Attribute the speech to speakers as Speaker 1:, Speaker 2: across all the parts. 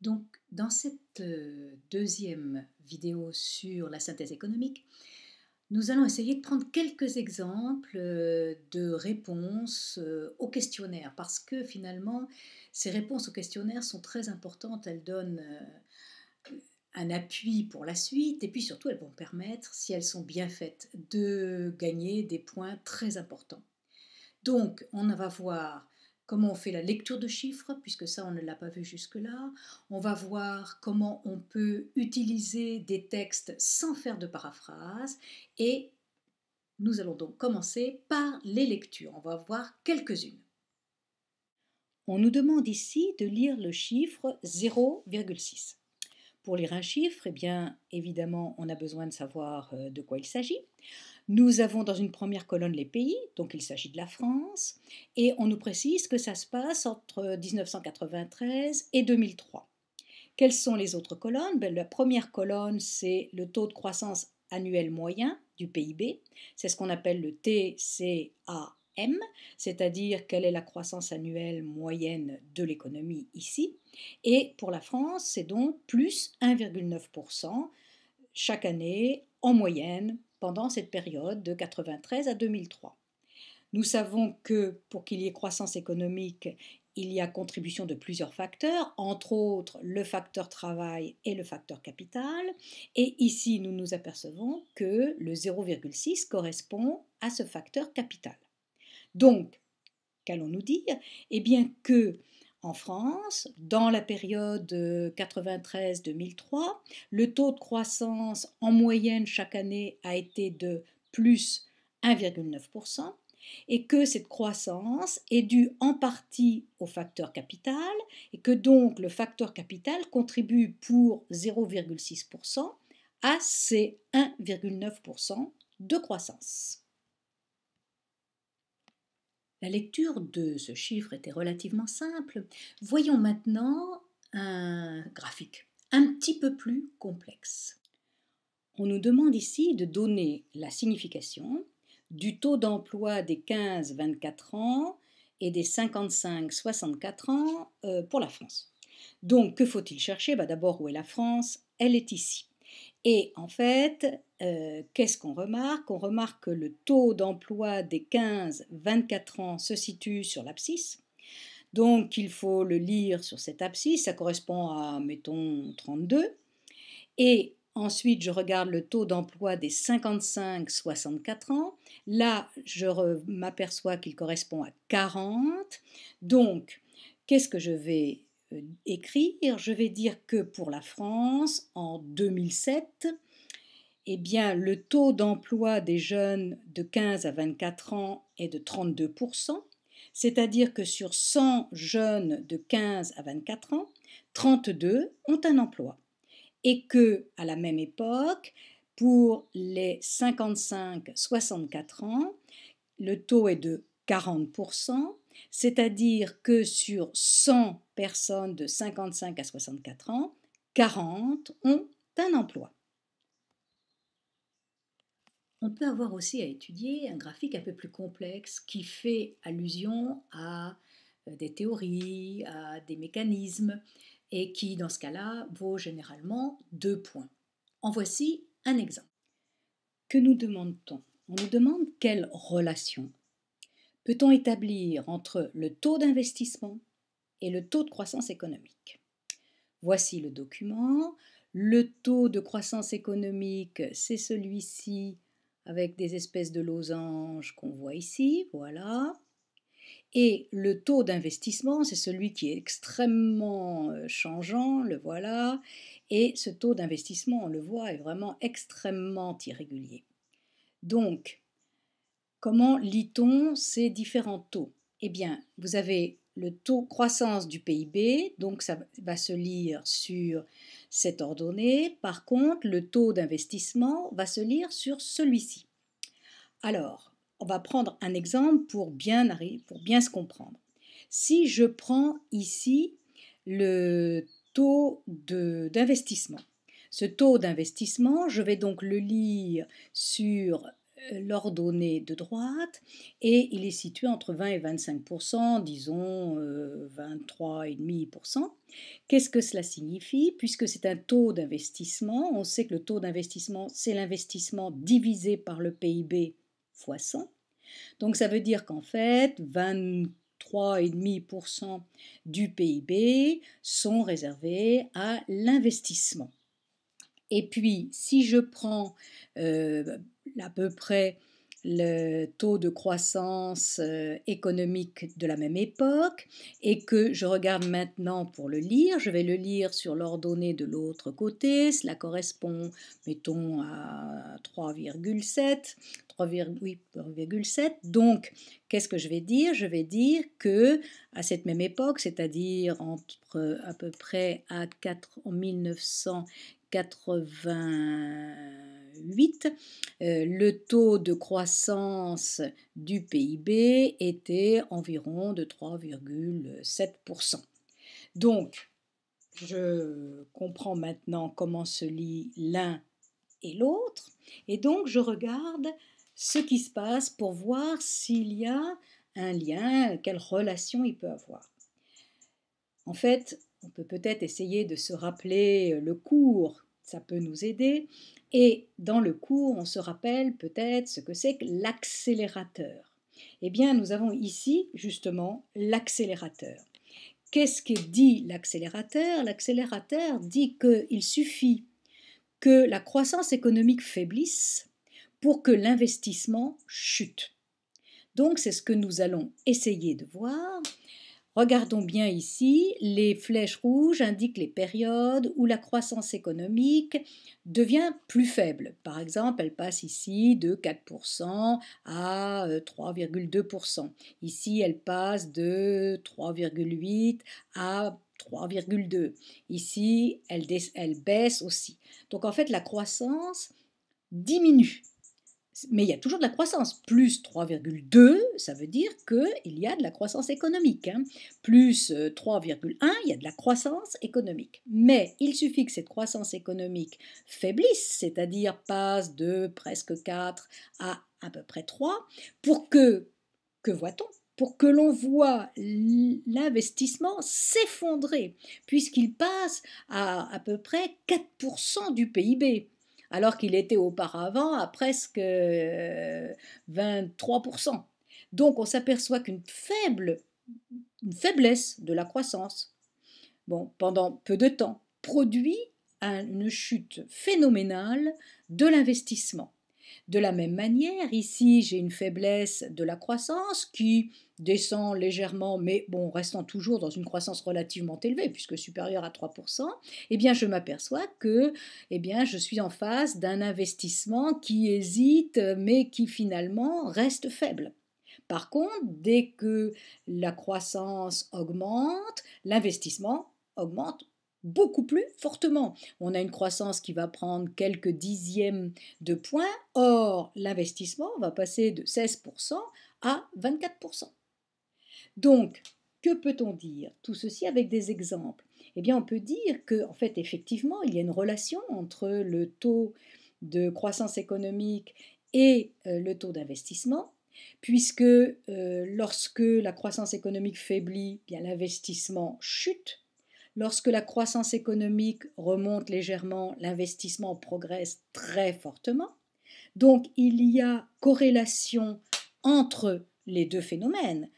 Speaker 1: Donc, dans cette euh, deuxième vidéo sur la synthèse économique, nous allons essayer de prendre quelques exemples euh, de réponses euh, aux questionnaires, parce que finalement, ces réponses aux questionnaires sont très importantes. Elles donnent un appui pour la suite, et puis surtout, elles vont permettre, si elles sont bien faites, de gagner des points très importants. Donc, on va voir comment on fait la lecture de chiffres, puisque ça, on ne l'a pas vu jusque-là. On va voir comment on peut utiliser des textes sans faire de paraphrase. Et nous allons donc commencer par les lectures. On va voir quelques-unes. On nous demande ici de lire le chiffre 0,6. Pour lire un chiffre, eh bien, évidemment, on a besoin de savoir euh, de quoi il s'agit. Nous avons dans une première colonne les pays, donc il s'agit de la France, et on nous précise que ça se passe entre 1993 et 2003. Quelles sont les autres colonnes ben, La première colonne, c'est le taux de croissance annuel moyen du PIB, c'est ce qu'on appelle le TCAM, c'est-à-dire quelle est la croissance annuelle moyenne de l'économie ici. Et pour la France, c'est donc plus 1,9% chaque année en moyenne pendant cette période de 1993 à 2003. Nous savons que pour qu'il y ait croissance économique, il y a contribution de plusieurs facteurs, entre autres le facteur travail et le facteur capital. Et ici, nous nous apercevons que le 0,6 correspond à ce facteur capital. Donc, qu'allons-nous dire Eh bien que en France, dans la période 93-2003, euh, le taux de croissance en moyenne chaque année a été de plus 1,9% et que cette croissance est due en partie au facteur capital et que donc le facteur capital contribue pour 0,6% à ces 1,9% de croissance. La lecture de ce chiffre était relativement simple. Voyons maintenant un graphique un petit peu plus complexe. On nous demande ici de donner la signification du taux d'emploi des 15-24 ans et des 55-64 ans euh, pour la France. Donc, que faut-il chercher bah, D'abord, où est la France Elle est ici. Et en fait, euh, qu'est-ce qu'on remarque On remarque que le taux d'emploi des 15-24 ans se situe sur l'abscisse. Donc il faut le lire sur cette abscisse, ça correspond à, mettons, 32. Et ensuite, je regarde le taux d'emploi des 55-64 ans. Là, je m'aperçois qu'il correspond à 40. Donc, qu'est-ce que je vais euh, écrire, je vais dire que pour la France, en 2007, eh bien, le taux d'emploi des jeunes de 15 à 24 ans est de 32%, c'est-à-dire que sur 100 jeunes de 15 à 24 ans, 32 ont un emploi. Et que, à la même époque, pour les 55-64 ans, le taux est de 40%, c'est-à-dire que sur 100 personnes de 55 à 64 ans, 40 ont un emploi. On peut avoir aussi à étudier un graphique un peu plus complexe qui fait allusion à euh, des théories, à des mécanismes, et qui, dans ce cas-là, vaut généralement deux points. En voici un exemple. Que nous demande-t-on On nous demande quelle relation peut-on établir entre le taux d'investissement et le taux de croissance économique. Voici le document. Le taux de croissance économique, c'est celui-ci avec des espèces de losanges qu'on voit ici, voilà. Et le taux d'investissement, c'est celui qui est extrêmement euh, changeant, le voilà. Et ce taux d'investissement, on le voit, est vraiment extrêmement irrégulier. Donc, Comment lit-on ces différents taux Eh bien, vous avez le taux croissance du PIB, donc ça va se lire sur cette ordonnée. Par contre, le taux d'investissement va se lire sur celui-ci. Alors, on va prendre un exemple pour bien, pour bien se comprendre. Si je prends ici le taux d'investissement, ce taux d'investissement, je vais donc le lire sur euh, l'ordonnée de droite et il est situé entre 20 et 25 disons 23,5 euh, Qu'est-ce que cela signifie Puisque c'est un taux d'investissement, on sait que le taux d'investissement, c'est l'investissement divisé par le PIB fois 100. Donc ça veut dire qu'en fait, 23,5 du PIB sont réservés à l'investissement. Et puis, si je prends euh, à peu près le taux de croissance euh, économique de la même époque et que je regarde maintenant pour le lire. Je vais le lire sur l'ordonnée de l'autre côté. Cela correspond, mettons, à 3,7. 3,7. Donc, qu'est-ce que je vais dire Je vais dire que à cette même époque, c'est-à-dire entre à peu près à 4, 1900 88, euh, le taux de croissance du PIB était environ de 3,7%. Donc, je comprends maintenant comment se lit l'un et l'autre, et donc je regarde ce qui se passe pour voir s'il y a un lien, quelle relation il peut avoir. En fait, on peut peut-être essayer de se rappeler euh, le cours, ça peut nous aider. Et dans le cours, on se rappelle peut-être ce que c'est que l'accélérateur. Eh bien, nous avons ici justement l'accélérateur. Qu'est-ce que dit l'accélérateur L'accélérateur dit qu'il suffit que la croissance économique faiblisse pour que l'investissement chute. Donc c'est ce que nous allons essayer de voir. Regardons bien ici, les flèches rouges indiquent les périodes où la croissance économique devient plus faible. Par exemple, elle passe ici de 4% à 3,2%. Euh, ici, elle passe de 3,8% à 3,2. Ici, elle, elle baisse aussi. Donc en fait, la croissance diminue mais il y a toujours de la croissance. Plus 3,2, ça veut dire qu'il y a de la croissance économique. Hein. Plus 3,1, euh, il y a de la croissance économique. Mais il suffit que cette croissance économique faiblisse, c'est-à-dire passe de presque 4 à à peu près 3, pour que, que voit-on pour que l'on voit l'investissement s'effondrer, puisqu'il passe à à peu près 4% du PIB alors qu'il était auparavant à presque 23%. Euh, Donc on s'aperçoit qu'une faible, une faiblesse de la croissance, bon, pendant peu de temps, produit une chute phénoménale de l'investissement. De la même manière, ici, j'ai une faiblesse de la croissance qui descend légèrement, mais bon, restant toujours dans une croissance relativement élevée, puisque supérieure à 3%, eh bien, je m'aperçois que eh bien, je suis en face d'un investissement qui hésite, mais qui finalement reste faible. Par contre, dès que la croissance augmente, l'investissement augmente beaucoup plus fortement. On a une croissance qui va prendre quelques dixièmes de points. Or, l'investissement va passer de 16% à 24%. Donc, que peut-on dire Tout ceci avec des exemples. Eh bien, on peut dire que, en fait, effectivement, il y a une relation entre le taux de croissance économique et euh, le taux d'investissement, puisque euh, lorsque la croissance économique faiblit, eh bien l'investissement chute, Lorsque la croissance économique remonte légèrement, l'investissement progresse très fortement. Donc il y a corrélation entre les deux phénomènes,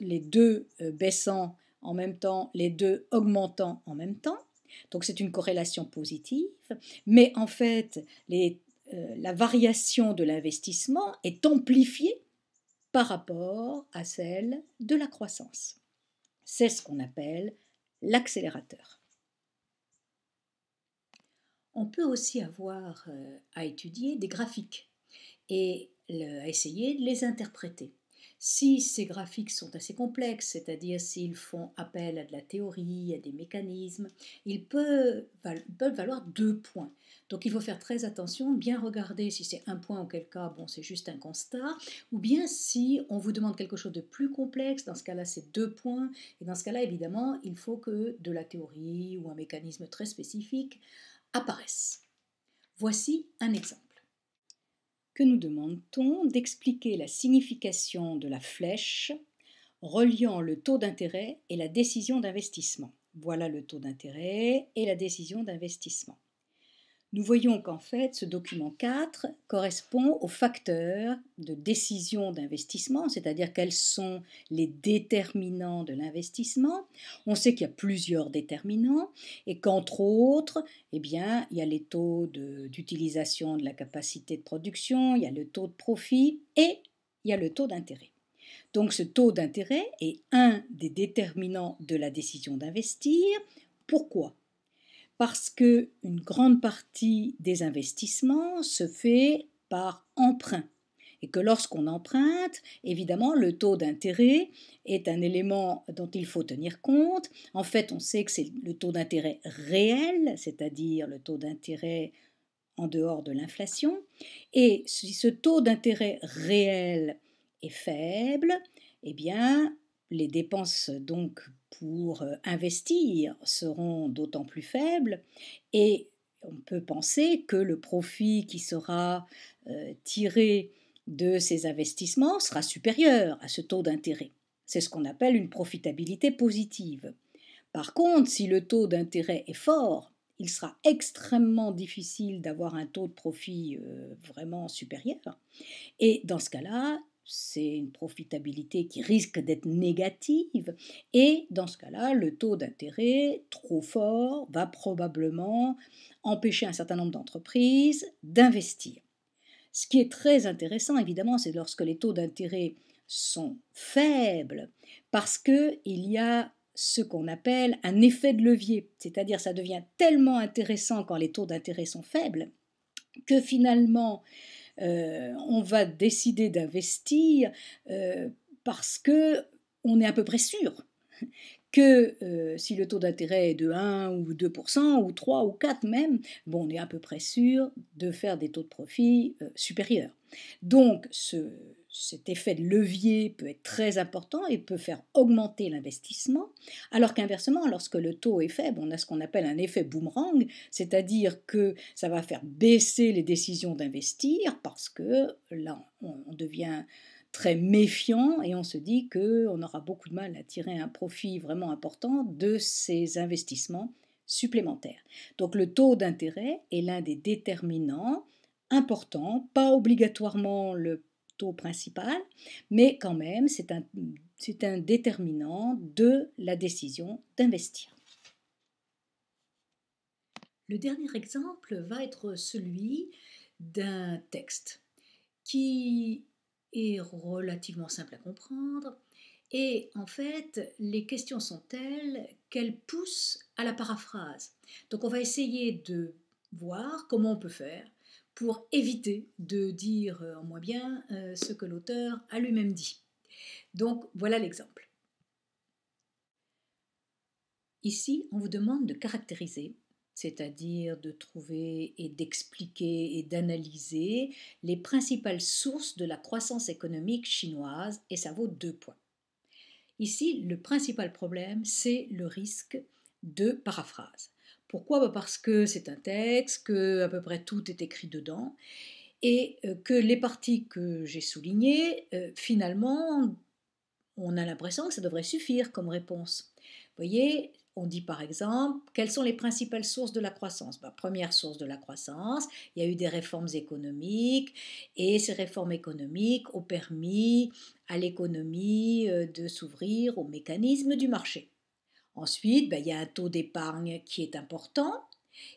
Speaker 1: les deux euh, baissant en même temps, les deux augmentant en même temps. Donc c'est une corrélation positive, mais en fait euh, la variation de l'investissement est amplifiée par rapport à celle de la croissance. C'est ce qu'on appelle l'accélérateur. On peut aussi avoir euh, à étudier des graphiques et à essayer de les interpréter. Si ces graphiques sont assez complexes, c'est-à-dire s'ils font appel à de la théorie, à des mécanismes, ils peuvent, valoir deux points. Donc il faut faire très attention, bien regarder si c'est un point, quel cas, bon, c'est juste un constat, ou bien si on vous demande quelque chose de plus complexe, dans ce cas-là, c'est deux points, et dans ce cas-là, évidemment, il faut que de la théorie ou un mécanisme très spécifique apparaisse. Voici un exemple que nous demande-t-on d'expliquer la signification de la flèche reliant le taux d'intérêt et la décision d'investissement. Voilà le taux d'intérêt et la décision d'investissement nous voyons qu'en fait, ce document 4 correspond aux facteurs de décision d'investissement, c'est-à-dire quels sont les déterminants de l'investissement. On sait qu'il y a plusieurs déterminants et qu'entre autres, eh bien, il y a les taux d'utilisation de la capacité de production, il y a le taux de profit et il y a le taux d'intérêt. Donc ce taux d'intérêt est un des déterminants de la décision d'investir. Pourquoi parce que une grande partie des investissements se fait par emprunt et que lorsqu'on emprunte, évidemment, le taux d'intérêt est un élément dont il faut tenir compte. En fait, on sait que c'est le taux d'intérêt réel, c'est-à-dire le taux d'intérêt en dehors de l'inflation. Et si ce taux d'intérêt réel est faible, eh bien, les dépenses donc pour euh, investir seront d'autant plus faibles et on peut penser que le profit qui sera euh, tiré de ces investissements sera supérieur à ce taux d'intérêt. C'est ce qu'on appelle une profitabilité positive. Par contre, si le taux d'intérêt est fort, il sera extrêmement difficile d'avoir un taux de profit euh, vraiment supérieur. Et dans ce cas-là, c'est une profitabilité qui risque d'être négative et dans ce cas-là, le taux d'intérêt trop fort va probablement empêcher un certain nombre d'entreprises d'investir. Ce qui est très intéressant, évidemment, c'est lorsque les taux d'intérêt sont faibles, parce qu'il y a ce qu'on appelle un effet de levier, c'est-à-dire ça devient tellement intéressant quand les taux d'intérêt sont faibles que finalement euh, on va décider d'investir euh, parce que on est à peu près sûr que euh, si le taux d'intérêt est de 1 ou 2 ou 3 ou 4 même, bon, on est à peu près sûr de faire des taux de profit supérieurs. Donc ce, cet effet de levier peut être très important et peut faire augmenter l'investissement, alors qu'inversement, lorsque le taux est faible, on a ce qu'on appelle un effet boomerang, c'est-à-dire que ça va faire baisser les décisions d'investir parce que là, on devient très méfiant et on se dit qu'on aura beaucoup de mal à tirer un profit vraiment important de ces investissements supplémentaires. Donc le taux d'intérêt est l'un des déterminants importants, pas obligatoirement le taux principal, mais quand même, c'est un, c'est un déterminant de la décision d'investir. Le dernier exemple va être celui d'un texte qui est relativement simple à comprendre. Et en fait, les questions sont telles qu'elles poussent à la paraphrase. Donc on va essayer de voir comment on peut faire pour éviter de dire euh, en moins bien euh, ce que l'auteur a lui-même dit. Donc voilà l'exemple. Ici, on vous demande de caractériser, c'est-à-dire de trouver et d'expliquer et d'analyser les principales sources de la croissance économique chinoise, et ça vaut deux points. Ici, le principal problème, c'est le risque de paraphrase. Pourquoi bah, Parce que c'est un texte, que à peu près tout est écrit dedans, et euh, que les parties que j'ai soulignées, euh, finalement, on a l'impression que ça devrait suffire comme réponse. Vous voyez, on dit par exemple, quelles sont les principales sources de la croissance bah, Première source de la croissance, il y a eu des réformes économiques et ces réformes économiques ont permis à l'économie euh, de s'ouvrir aux mécanismes du marché. Ensuite, bah, il y a un taux d'épargne qui est important.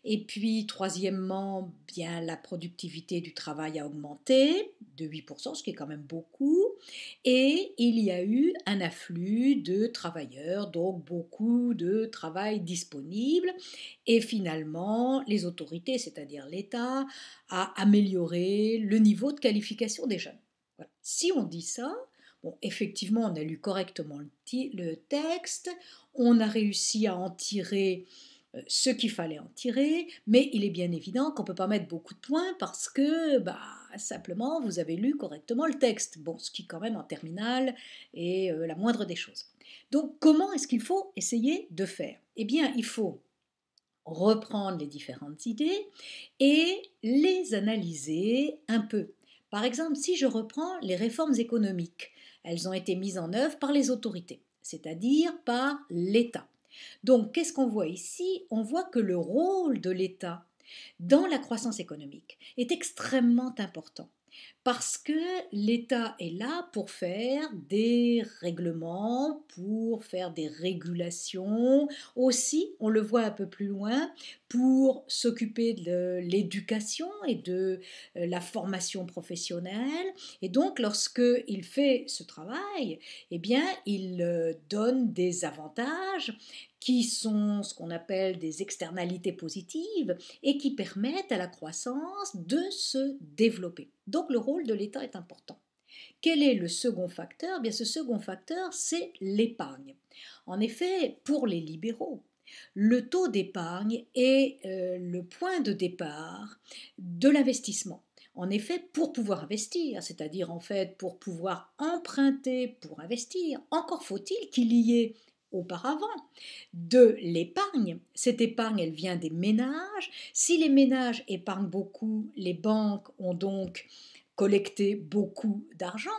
Speaker 1: Et puis, troisièmement, bien la productivité du travail a augmenté de 8%, ce qui est quand même beaucoup. Et il y a eu un afflux de travailleurs, donc beaucoup de travail disponible. Et finalement, les autorités, c'est-à-dire l'État, a amélioré le niveau de qualification des jeunes. Si on dit ça, effectivement, on a lu correctement le texte, on a réussi à en tirer euh, ce qu'il fallait en tirer, mais il est bien évident qu'on ne peut pas mettre beaucoup de points parce que, bah, simplement, vous avez lu correctement le texte. Bon, ce qui, quand même, en terminale, est euh, la moindre des choses. Donc, comment est-ce qu'il faut essayer de faire Eh bien, il faut reprendre les différentes idées et les analyser un peu. Par exemple, si je reprends les réformes économiques, elles ont été mises en œuvre par les autorités, c'est-à-dire par l'État. Donc, qu'est-ce qu'on voit ici On voit que le rôle de l'État dans la croissance économique est extrêmement important parce que l'État est là pour faire des règlements, pour faire des régulations, aussi, on le voit un peu plus loin, pour s'occuper de l'éducation et de euh, la formation professionnelle. Et donc, lorsque fait ce travail, eh bien, il euh, donne des avantages qui sont ce qu'on appelle des externalités positives et qui permettent à la croissance de se développer. Donc le rôle de l'État est important. Quel est le second facteur eh Bien, ce second facteur, c'est l'épargne. En effet, pour les libéraux, le taux d'épargne est euh, le point de départ de l'investissement. En effet, pour pouvoir investir, c'est-à-dire en fait pour pouvoir emprunter pour investir, encore faut-il qu'il y ait auparavant, de l'épargne. Cette épargne, elle vient des ménages. Si les ménages épargnent beaucoup, les banques ont donc collecté beaucoup d'argent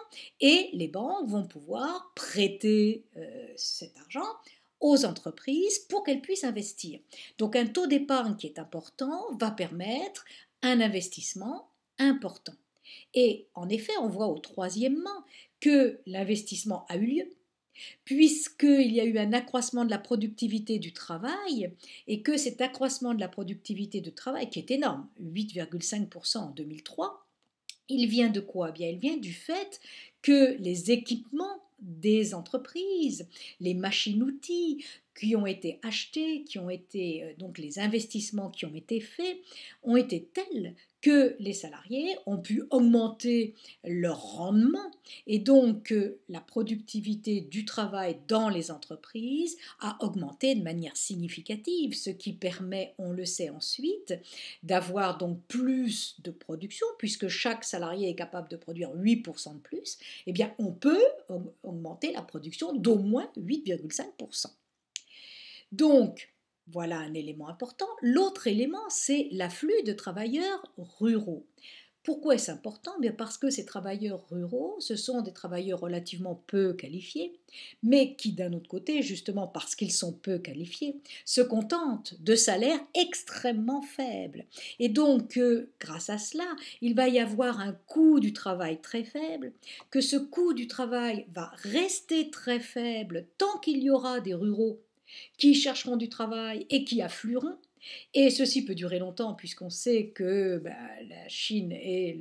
Speaker 1: et les banques vont pouvoir prêter euh, cet argent aux entreprises pour qu'elles puissent investir. Donc un taux d'épargne qui est important va permettre un investissement important. Et en effet, on voit au troisièmement que l'investissement a eu lieu, puisqu'il y a eu un accroissement de la productivité du travail et que cet accroissement de la productivité du travail, qui est énorme, 8,5% en 2003, il vient de quoi eh Bien, il vient du fait que les équipements des entreprises, les machines-outils qui ont été achetés, qui ont été euh, donc les investissements qui ont été faits, ont été tels les salariés ont pu augmenter leur rendement et donc que la productivité du travail dans les entreprises a augmenté de manière significative, ce qui permet, on le sait ensuite, d'avoir donc plus de production puisque chaque salarié est capable de produire 8% de plus, eh bien on peut augmenter la production d'au moins 8,5%. Donc, voilà un élément important. L'autre élément, c'est l'afflux de travailleurs ruraux. Pourquoi est-ce important Bien Parce que ces travailleurs ruraux, ce sont des travailleurs relativement peu qualifiés, mais qui d'un autre côté, justement parce qu'ils sont peu qualifiés, se contentent de salaires extrêmement faibles. Et donc, euh, grâce à cela, il va y avoir un coût du travail très faible, que ce coût du travail va rester très faible tant qu'il y aura des ruraux qui chercheront du travail et qui afflueront. Et ceci peut durer longtemps puisqu'on sait que bah, la Chine est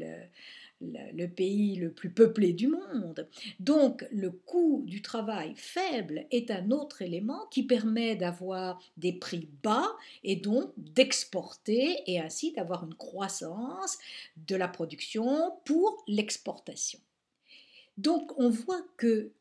Speaker 1: le, pays le plus peuplé du monde. Donc le coût du travail faible est un autre élément qui permet d'avoir des prix bas et donc d'exporter et ainsi d'avoir une croissance de la production pour l'exportation. Donc on voit que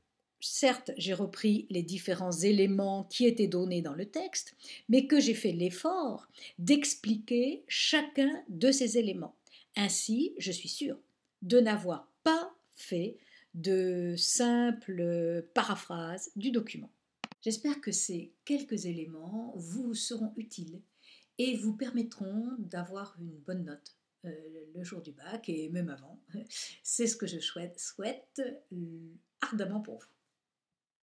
Speaker 1: certes, j'ai repris les différents éléments qui étaient donnés dans le texte, mais que j'ai fait l'effort d'expliquer chacun de ces éléments. Ainsi, je suis sûre de n'avoir pas fait de simples paraphrases du document. J'espère que ces quelques éléments vous seront utiles et vous permettront d'avoir une bonne note euh, le jour du bac et même avant. C'est ce que je souhaite, euh, ardemment pour vous.